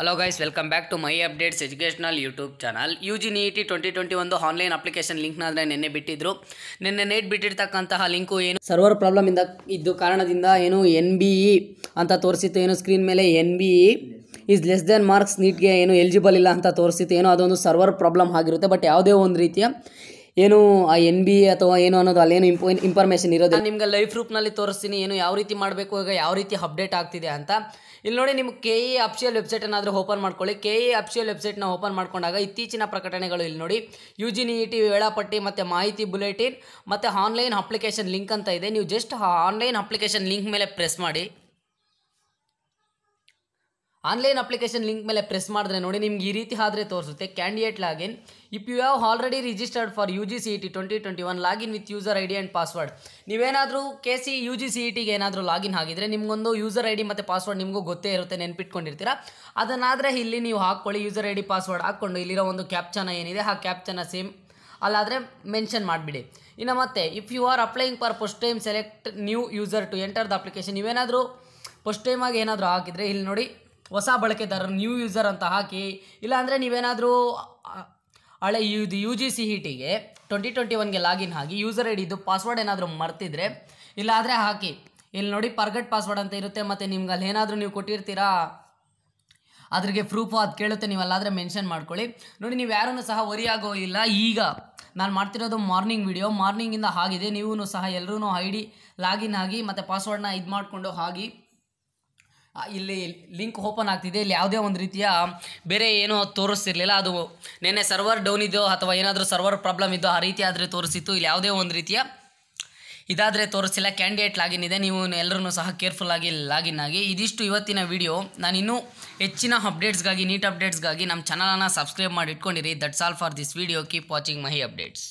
hello guys welcome back to my updates educational YouTube channel U G E T twenty twenty ಒಂದು online application ಲಿಂಕ್ನ ಆದರೆ ನಿನ್ನೆ ಬಿಟ್ಟಿದ್ದರು ನಿನ್ನೆ ನೇಟ್ ಬಿಟ್ಟಿರ್ತಕ್ಕಂತಹ ಲಿಂಕು ಏನು ಸರ್ವರ್ ಪ್ರಾಬ್ಲಮ್ ಇಂದ ಇದ್ದು ಕಾರಣದಿಂದ ಏನು ಎನ್ ಬಿ ಇ ಅಂತ ತೋರಿಸಿತ್ತು ಏನು ಸ್ಕ್ರೀನ್ ಮೇಲೆ N B E is less than marks ನೀಟ್ಗೆ ಏನು ಎಲಿಜಿಬಲ್ ಇಲ್ಲ ಅಂತ ತೋರಿಸಿತ್ತು ಏನೋ ಅದೊಂದು ಸರ್ವರ್ ಪ್ರಾಬ್ಲಮ್ ಆಗಿರುತ್ತೆ ಬಟ್ ಯಾವುದೇ ಒಂದು ರೀತಿಯ ಏನು ಆ ಎನ್ ಬಿ ಅಥವಾ ಏನು ಅನ್ನೋದು ಅಲ್ಲೇನು ಇಂಪೋ ಇನ್ಫಾರ್ಮೇಷನ್ ಇರೋದು ನಿಮ್ಗೆ ಲೈಫ್ ರೂಪ್ನಲ್ಲಿ ತೋರಿಸ್ತೀನಿ ಏನು ಯಾವ ರೀತಿ ಮಾಡಬೇಕು ಈಗ ಯಾವ ರೀತಿ ಅಪ್ಡೇಟ್ ಆಗ್ತಿದೆ ಅಂತ ಇಲ್ಲಿ ನೋಡಿ ನಿಮ್ಗೆ ಕೆ ಇ ವೆಬ್ಸೈಟ್ ಏನಾದರೂ ಓಪನ್ ಮಾಡ್ಕೊಳ್ಳಿ ಕೆ ಇ ಅಪ್ಷಿಯಲ್ ವೆಬ್ಸೈಟ್ನ ಓಪನ್ ಮಾಡ್ಕೊಂಡಾಗ ಇತ್ತೀಚಿನ ಪ್ರಕಟಣೆಗಳು ಇಲ್ಲಿ ನೋಡಿ ಯು ಜಿ ನಿ ಇ ಟಿ ವೇಳಾಪಟ್ಟಿ ಮತ್ತು ಮಾಹಿತಿ ಬುಲೆಟಿನ್ ಮತ್ತು ಆನ್ಲೈನ್ ಅಪ್ಲಿಕೇಶನ್ ಲಿಂಕ್ ಅಂತ ಇದೆ ನೀವು ಜಸ್ಟ್ ಆನ್ಲೈನ್ ಅಪ್ಲಿಕೇಶನ್ ಲಿಂಕ್ ಮೇಲೆ ಪ್ರೆಸ್ ಮಾಡಿ ಆನ್ಲೈನ್ ಅಪ್ಲಿಕೇಶನ್ ಲಿಂಕ್ ಮೇಲೆ ಪ್ರೆಸ್ ಮಾಡಿದ್ರೆ ನೋಡಿ ನಿಮ್ಗೆ ಈ ರೀತಿ ಆದರೆ ತೋರಿಸುತ್ತೆ candidate login if you have already registered for U G C E T twenty twenty one login with user I D and password ನೀವೇನಾದರೂ K C U G C E ಟಿಗೆ ಏನಾದರೂ ಲಾಗಿನ್ ಆಗಿದ್ರೆ ನಿಮಗೊಂದು ಯೂಸರ್ ಐ ಡಿ ಮತ್ತು password ನಿಮಗೂ ಗೊತ್ತೇ ಇರುತ್ತೆ ನೆನ್ಪಿಟ್ಕೊಂಡಿರ್ತೀರಾ ಅದನ್ನಾದರೆ ಇಲ್ಲಿ ನೀವು ಹಾಕ್ಕೊಳ್ಳಿ ಯೂಸರ್ ಐ ಡಿ ಪಾಸ್ವರ್ಡ್ ಹಾಕ್ಕೊಂಡು ಇಲ್ಲಿರೋ ಒಂದು ಕ್ಯಾಪ್ಚನ ಏನಿದೆ ಆ ಕ್ಯಾಪ್ಚನ ಸೇಮ್ ಅಲ್ಲಾದರೆ ಮೆನ್ಷನ್ ಮಾಡಿಬಿಡಿ ಇನ್ನು ಮತ್ತೆ if you are applying for first time select new user to enter the application ನೀವೇನಾದರೂ ಫಸ್ಟ್ ಟೈಮಾಗಿ ಏನಾದರೂ ಹಾಕಿದರೆ ಇಲ್ಲಿ ನೋಡಿ ಹೊಸ ಬಳಕೆದಾರರು ನ್ಯೂ ಯೂಸರ್ ಅಂತ ಹಾಕಿ ಇಲ್ಲಾಂದರೆ ನೀವೇನಾದರೂ ಹಳೆ U U G C E ಟಿಗೆ ಟ್ವೆಂಟಿ ಟ್ವೆಂಟಿ ಒನ್ಗೆ ಲಾಗಿನ್ ಆಗಿ ಯೂಸರ್ ಐ ಡಿದು ಪಾಸ್ವರ್ಡ್ ಏನಾದರೂ ಮರ್ತಿದ್ರೆ ಇಲ್ಲಾದರೆ ಹಾಕಿ ಇಲ್ಲಿ ನೋಡಿ ಪರ್ಗಟ್ ಪಾಸ್ವರ್ಡ್ ಅಂತ ಇರುತ್ತೆ ಮತ್ತು ನಿಮ್ಗೆ ಅಲ್ಲಿ ಏನಾದರೂ ನೀವು ಕೊಟ್ಟಿರ್ತೀರಾ ಅದ್ರಿಗೆ ಪ್ರೂಫು ಅದು ಕೇಳುತ್ತೆ ನೀವಲ್ಲಾದರೆ ಮೆನ್ಷನ್ ಮಾಡ್ಕೊಳ್ಳಿ ನೋಡಿ ನೀವು ಯಾರೂ ಸಹ ಆಗೋ ಇಲ್ಲ ಈಗ ನಾನು ಮಾಡ್ತಿರೋದು ಮಾರ್ನಿಂಗ್ ವಿಡಿಯೋ ಮಾರ್ನಿಂಗಿಂದ ಆಗಿದೆ ನೀವೂ ಸಹ ಎಲ್ಲರೂ ಐ ಡಿ ಲಾಗಿನ್ ಆಗಿ ಮತ್ತು ಪಾಸ್ವರ್ಡ್ನ ಇದು ಮಾಡಿಕೊಂಡು ಆಗಿ ಇಲ್ಲಿ ಲಿಂಕ್ ಓಪನ್ ಆಗ್ತಿದೆ ಇಲ್ಲಿ ಯಾವುದೇ ಒಂದು ರೀತಿಯ ಬೇರೆ ಏನು ತೋರಿಸ್ತಿರ್ಲಿಲ್ಲ ಅದು ನೆನ್ನೆ ಸರ್ವರ್ ಡೌನ್ ಇದೆಯೋ ಅಥವಾ ಏನಾದರೂ ಸರ್ವರ್ ಪ್ರಾಬ್ಲಮ್ ಇದ್ದೋ ಆ ರೀತಿ ಆದರೆ ತೋರಿಸಿತ್ತು ಇಲ್ಲಿ ಯಾವುದೇ ಒಂದು ರೀತಿಯ ಇದಾದರೆ ತೋರಿಸಿಲ್ಲ ಕ್ಯಾಂಡಿಡೇಟ್ ಲಾಗಿನ್ ಇದೆ ನೀವು ಎಲ್ಲರೂ ಸಹ ಕೇರ್ಫುಲ್ಲಾಗಿ ಲಾಗಿನ್ ಆಗಿ ಇದಿಷ್ಟು ಇವತ್ತಿನ ವಿಡಿಯೋ ನಾನು ಇನ್ನೂ ಹೆಚ್ಚಿನ ಅಪ್ಡೇಟ್ಸ್ಗಾಗಿ ನೀಟ್ ಅಪ್ಡೇಟ್ಸ್ಗಾಗಿ ನಮ್ಮ ಚಾನಲನ್ನು ಸಬ್ಸ್ಕ್ರೈಬ್ ಮಾಡಿ ಇಟ್ಕೊಂಡಿರಿ that's all for this video keep watching my updates